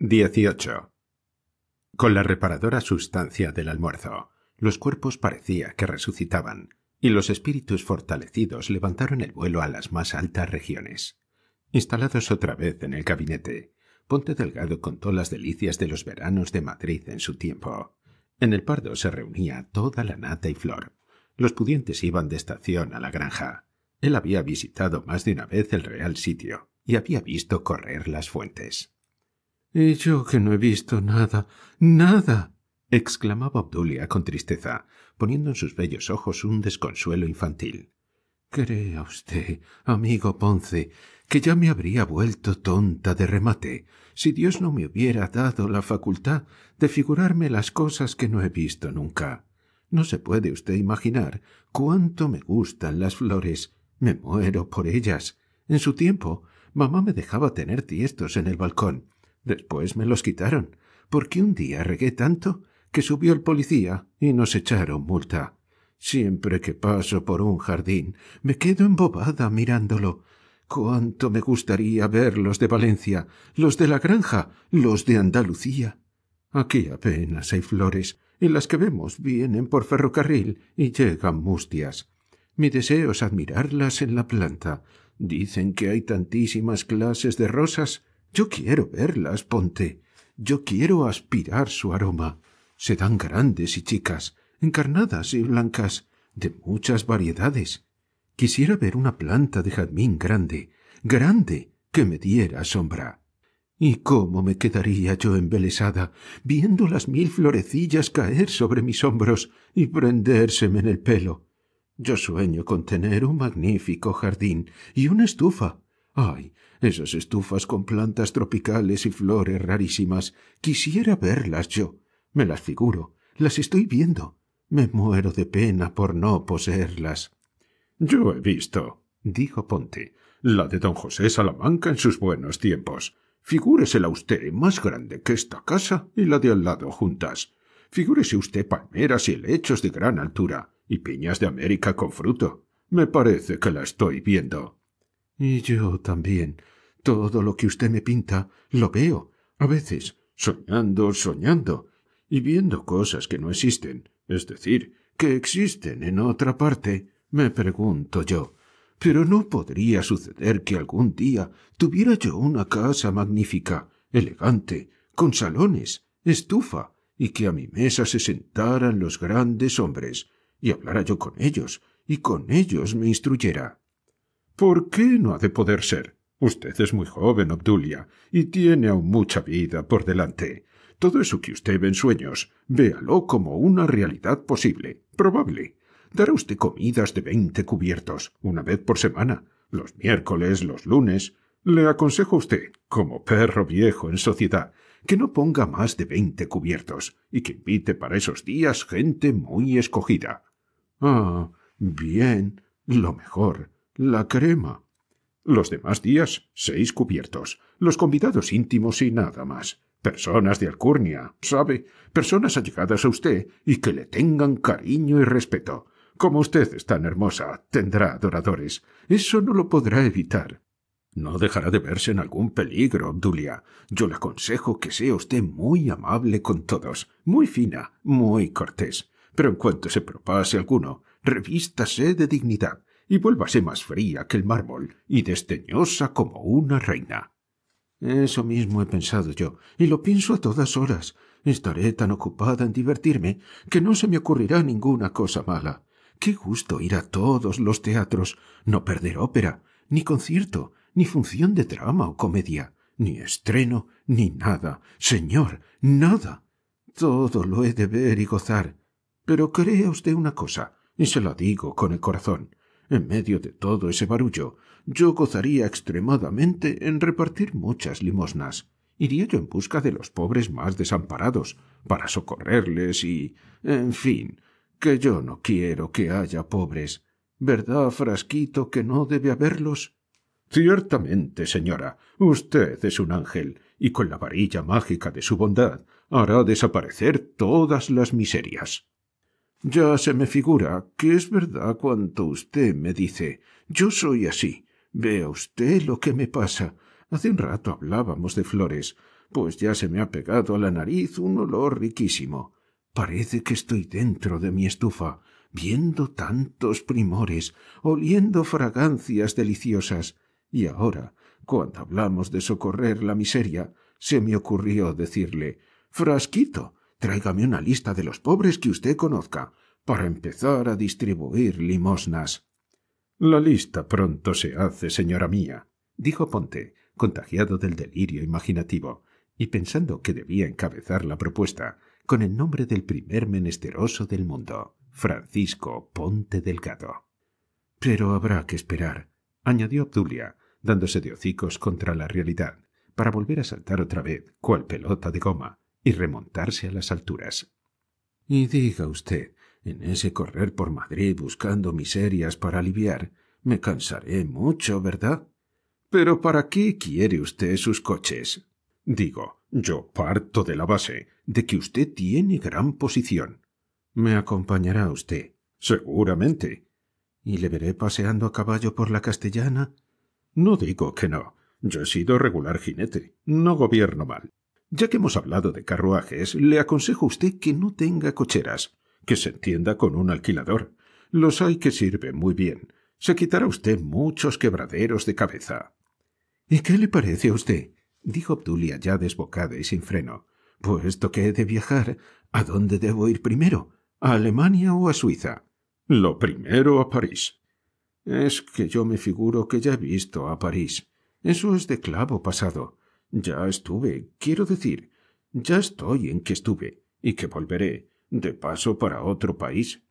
18. Con la reparadora sustancia del almuerzo, los cuerpos parecía que resucitaban, y los espíritus fortalecidos levantaron el vuelo a las más altas regiones. Instalados otra vez en el gabinete, Ponte Delgado contó las delicias de los veranos de Madrid en su tiempo. En el Pardo se reunía toda la nata y flor. Los pudientes iban de estación a la granja. Él había visitado más de una vez el real sitio y había visto correr las fuentes. Y yo que no he visto nada, nada. exclamaba Obdulia con tristeza, poniendo en sus bellos ojos un desconsuelo infantil. Crea usted, amigo Ponce, que ya me habría vuelto tonta de remate, si Dios no me hubiera dado la facultad de figurarme las cosas que no he visto nunca. No se puede usted imaginar cuánto me gustan las flores. Me muero por ellas. En su tiempo, mamá me dejaba tener tiestos en el balcón, Después me los quitaron, porque un día regué tanto que subió el policía y nos echaron multa. Siempre que paso por un jardín me quedo embobada mirándolo. Cuánto me gustaría ver los de Valencia, los de la granja, los de Andalucía. Aquí apenas hay flores, y las que vemos vienen por ferrocarril y llegan mustias. Mi deseo es admirarlas en la planta. Dicen que hay tantísimas clases de rosas yo quiero verlas, Ponte. Yo quiero aspirar su aroma. Se dan grandes y chicas, encarnadas y blancas, de muchas variedades. Quisiera ver una planta de jazmín grande, grande, que me diera sombra. ¿Y cómo me quedaría yo embelesada viendo las mil florecillas caer sobre mis hombros y prendérseme en el pelo? Yo sueño con tener un magnífico jardín y una estufa, Ay, esas estufas con plantas tropicales y flores rarísimas. Quisiera verlas yo. Me las figuro. Las estoy viendo. Me muero de pena por no poseerlas. Yo he visto, dijo Ponte, la de don José Salamanca en sus buenos tiempos. Figúresela usted más grande que esta casa y la de al lado juntas. Figúrese usted palmeras y helechos de gran altura y piñas de América con fruto. Me parece que la estoy viendo. Y yo también. Todo lo que usted me pinta lo veo, a veces, soñando, soñando, y viendo cosas que no existen, es decir, que existen en otra parte, me pregunto yo. Pero no podría suceder que algún día tuviera yo una casa magnífica, elegante, con salones, estufa, y que a mi mesa se sentaran los grandes hombres, y hablara yo con ellos, y con ellos me instruyera. ¿Por qué no ha de poder ser? Usted es muy joven, Obdulia, y tiene aún mucha vida por delante. Todo eso que usted ve en sueños, véalo como una realidad posible, probable. Dará usted comidas de veinte cubiertos, una vez por semana, los miércoles, los lunes. Le aconsejo a usted, como perro viejo en sociedad, que no ponga más de veinte cubiertos y que invite para esos días gente muy escogida. Ah, bien, lo mejor la crema. Los demás días, seis cubiertos. Los convidados íntimos y nada más. Personas de alcurnia, ¿sabe? Personas allegadas a usted y que le tengan cariño y respeto. Como usted es tan hermosa, tendrá adoradores. Eso no lo podrá evitar. No dejará de verse en algún peligro, Obdulia. Yo le aconsejo que sea usted muy amable con todos, muy fina, muy cortés. Pero en cuanto se propase alguno, revístase de dignidad, y vuélvase más fría que el mármol y desdeñosa como una reina. Eso mismo he pensado yo, y lo pienso a todas horas. Estaré tan ocupada en divertirme que no se me ocurrirá ninguna cosa mala. Qué gusto ir a todos los teatros, no perder ópera, ni concierto, ni función de drama o comedia, ni estreno, ni nada. Señor, nada. Todo lo he de ver y gozar. Pero crea usted una cosa, y se la digo con el corazón. En medio de todo ese barullo, yo gozaría extremadamente en repartir muchas limosnas. Iría yo en busca de los pobres más desamparados, para socorrerles y... en fin, que yo no quiero que haya pobres. ¿Verdad, Frasquito, que no debe haberlos? Ciertamente, señora, usted es un ángel, y con la varilla mágica de su bondad hará desaparecer todas las miserias. Ya se me figura que es verdad cuanto usted me dice. Yo soy así. Vea usted lo que me pasa. Hace un rato hablábamos de flores, pues ya se me ha pegado a la nariz un olor riquísimo. Parece que estoy dentro de mi estufa, viendo tantos primores, oliendo fragancias deliciosas. Y ahora, cuando hablamos de socorrer la miseria, se me ocurrió decirle Frasquito, Tráigame una lista de los pobres que usted conozca, para empezar a distribuir limosnas. La lista pronto se hace, señora mía, dijo Ponte, contagiado del delirio imaginativo, y pensando que debía encabezar la propuesta con el nombre del primer menesteroso del mundo, Francisco Ponte Delgado. Pero habrá que esperar, añadió Obdulia, dándose de hocicos contra la realidad, para volver a saltar otra vez, cual pelota de goma, y remontarse a las alturas. Y diga usted, en ese correr por Madrid buscando miserias para aliviar, me cansaré mucho, ¿verdad? Pero ¿para qué quiere usted sus coches? Digo, yo parto de la base de que usted tiene gran posición. Me acompañará usted. Seguramente. ¿Y le veré paseando a caballo por la castellana? No digo que no. Yo he sido regular jinete. No gobierno mal. Ya que hemos hablado de carruajes, le aconsejo a usted que no tenga cocheras, que se entienda con un alquilador. Los hay que sirven muy bien. Se quitará usted muchos quebraderos de cabeza. ¿Y qué le parece a usted? dijo Obdulia ya desbocada y sin freno. Puesto que he de viajar, ¿a dónde debo ir primero? ¿A Alemania o a Suiza? Lo primero a París. Es que yo me figuro que ya he visto a París. Eso es de clavo pasado. Ya estuve, quiero decir, ya estoy en que estuve, y que volveré, de paso para otro país.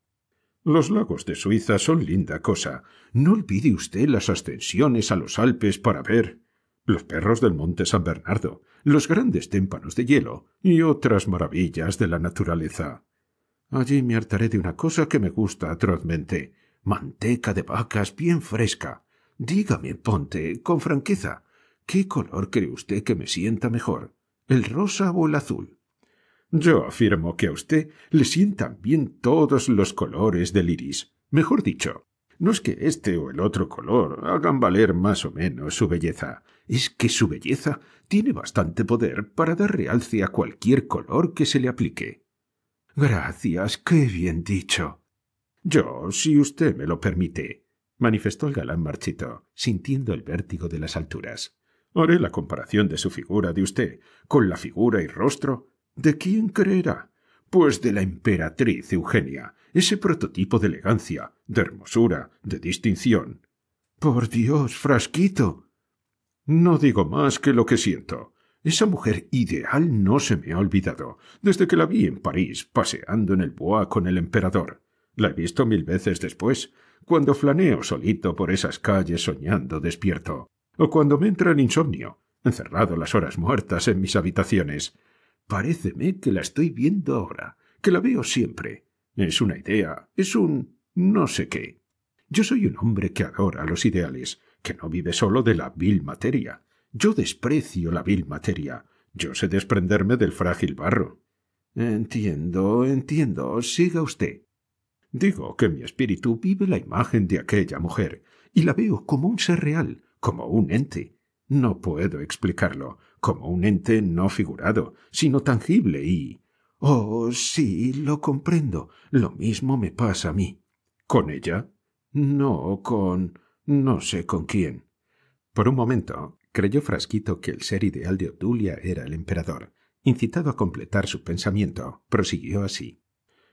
Los lagos de Suiza son linda cosa. No olvide usted las ascensiones a los Alpes para ver los perros del monte San Bernardo, los grandes témpanos de hielo y otras maravillas de la naturaleza. Allí me hartaré de una cosa que me gusta atrozmente manteca de vacas bien fresca. Dígame, Ponte, con franqueza, ¿Qué color cree usted que me sienta mejor? ¿El rosa o el azul? Yo afirmo que a usted le sientan bien todos los colores del iris. Mejor dicho, no es que este o el otro color hagan valer más o menos su belleza, es que su belleza tiene bastante poder para dar realce a cualquier color que se le aplique. Gracias, qué bien dicho. Yo, si usted me lo permite, manifestó el galán marchito, sintiendo el vértigo de las alturas. Haré la comparación de su figura de usted con la figura y rostro de quién creerá. Pues de la emperatriz Eugenia, ese prototipo de elegancia, de hermosura, de distinción. Por Dios, frasquito. No digo más que lo que siento. Esa mujer ideal no se me ha olvidado, desde que la vi en París paseando en el Bois con el emperador. La he visto mil veces después, cuando flaneo solito por esas calles soñando despierto o cuando me entra el insomnio, encerrado las horas muertas en mis habitaciones. Paréceme que la estoy viendo ahora, que la veo siempre. Es una idea, es un no sé qué. Yo soy un hombre que adora los ideales, que no vive solo de la vil materia. Yo desprecio la vil materia. Yo sé desprenderme del frágil barro. Entiendo, entiendo. Siga usted. Digo que mi espíritu vive la imagen de aquella mujer, y la veo como un ser real, como un ente. No puedo explicarlo, como un ente no figurado, sino tangible y... Oh, sí, lo comprendo. Lo mismo me pasa a mí. ¿Con ella? No, con... no sé con quién. Por un momento creyó Frasquito que el ser ideal de Obdulia era el emperador. Incitado a completar su pensamiento, prosiguió así.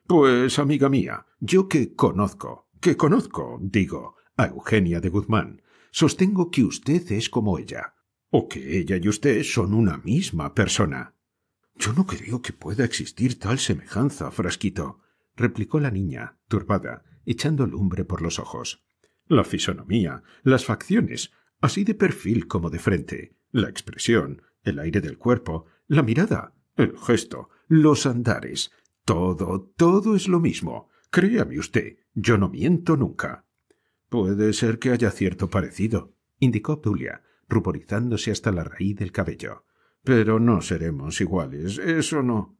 Pues, amiga mía, yo que conozco, que conozco, digo, a Eugenia de Guzmán, Sostengo que usted es como ella, o que ella y usted son una misma persona. Yo no creo que pueda existir tal semejanza, Frasquito, replicó la niña, turbada, echando lumbre por los ojos. La fisonomía, las facciones, así de perfil como de frente, la expresión, el aire del cuerpo, la mirada, el gesto, los andares, todo, todo es lo mismo. Créame usted, yo no miento nunca. Puede ser que haya cierto parecido, indicó Tulia, ruborizándose hasta la raíz del cabello. Pero no seremos iguales, eso no.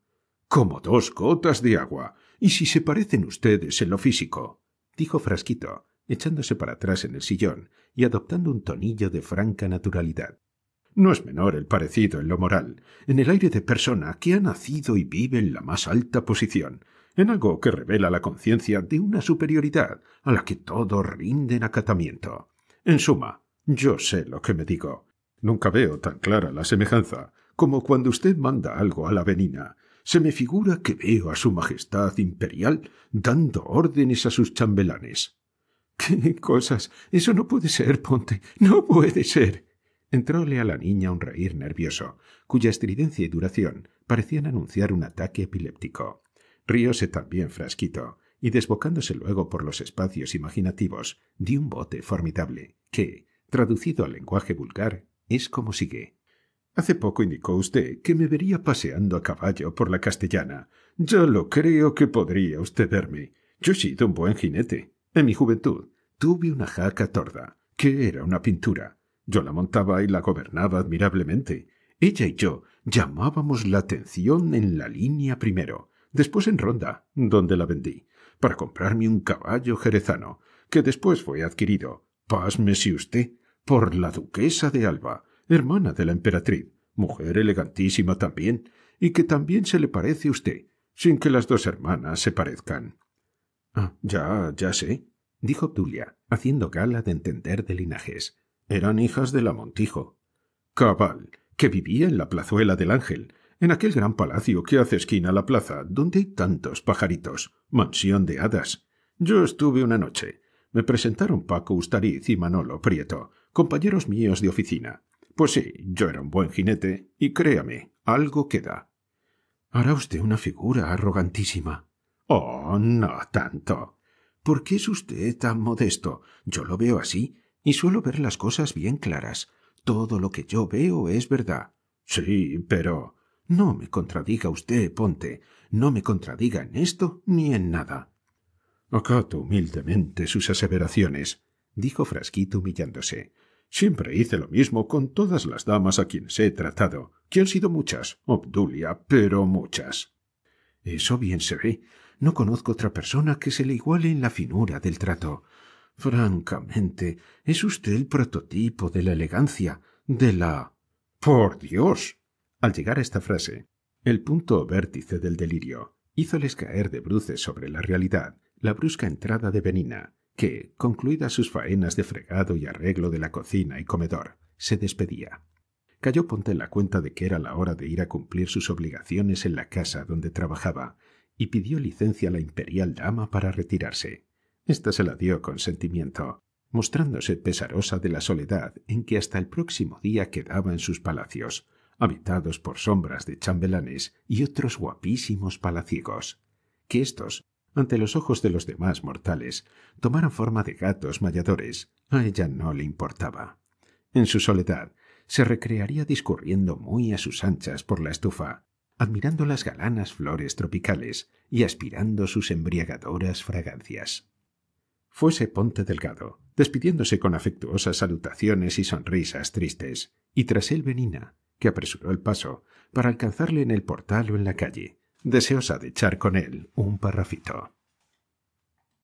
Como dos gotas de agua. ¿Y si se parecen ustedes en lo físico? dijo Frasquito, echándose para atrás en el sillón y adoptando un tonillo de franca naturalidad. No es menor el parecido en lo moral, en el aire de persona que ha nacido y vive en la más alta posición, en algo que revela la conciencia de una superioridad a la que todos rinden acatamiento. En suma, yo sé lo que me digo. Nunca veo tan clara la semejanza como cuando usted manda algo a la venina. Se me figura que veo a su Majestad Imperial dando órdenes a sus chambelanes. ¡Qué cosas! Eso no puede ser, Ponte. No puede ser. Entróle a la niña un reír nervioso, cuya estridencia y duración parecían anunciar un ataque epiléptico. Ríose también Frasquito, y desbocándose luego por los espacios imaginativos dio un bote formidable, que, traducido al lenguaje vulgar, es como sigue. Hace poco indicó usted que me vería paseando a caballo por la castellana. Ya lo creo que podría usted verme. Yo he sido un buen jinete. En mi juventud tuve una jaca torda, que era una pintura. Yo la montaba y la gobernaba admirablemente. Ella y yo llamábamos la atención en la línea primero, después en Ronda, donde la vendí, para comprarme un caballo jerezano, que después fue adquirido, pásmese usted, por la duquesa de Alba, hermana de la emperatriz, mujer elegantísima también, y que también se le parece a usted, sin que las dos hermanas se parezcan. Ah, ya, ya sé, dijo Obdulia, haciendo gala de entender de linajes. Eran hijas de la Montijo. Cabal, que vivía en la plazuela del Ángel, en aquel gran palacio que hace esquina a la plaza, donde hay tantos pajaritos, mansión de hadas. Yo estuve una noche. Me presentaron Paco Ustariz y Manolo Prieto, compañeros míos de oficina. Pues sí, yo era un buen jinete, y créame, algo queda. Hará usted una figura arrogantísima. Oh, no tanto. ¿Por qué es usted tan modesto? Yo lo veo así, y suelo ver las cosas bien claras. Todo lo que yo veo es verdad. Sí, pero. No me contradiga usted, Ponte, no me contradiga en esto ni en nada. Acato humildemente sus aseveraciones, dijo Frasquito humillándose. Siempre hice lo mismo con todas las damas a quienes he tratado, que han sido muchas, Obdulia, pero muchas. Eso bien se ve. No conozco otra persona que se le iguale en la finura del trato. Francamente, es usted el prototipo de la elegancia, de la. Por Dios. Al llegar a esta frase, el punto vértice del delirio hízoles caer de bruces sobre la realidad la brusca entrada de Benina, que, concluidas sus faenas de fregado y arreglo de la cocina y comedor, se despedía. Cayó Ponte la cuenta de que era la hora de ir a cumplir sus obligaciones en la casa donde trabajaba y pidió licencia a la imperial dama para retirarse. Esta se la dio con sentimiento, mostrándose pesarosa de la soledad en que hasta el próximo día quedaba en sus palacios, habitados por sombras de chambelanes y otros guapísimos palaciegos, que éstos, ante los ojos de los demás mortales, tomaran forma de gatos mayadores, a ella no le importaba. En su soledad, se recrearía discurriendo muy a sus anchas por la estufa, admirando las galanas flores tropicales y aspirando sus embriagadoras fragancias. Fuese Ponte Delgado, despidiéndose con afectuosas salutaciones y sonrisas tristes, y tras él venina, que apresuró el paso para alcanzarle en el portal o en la calle, deseosa de echar con él un parrafito.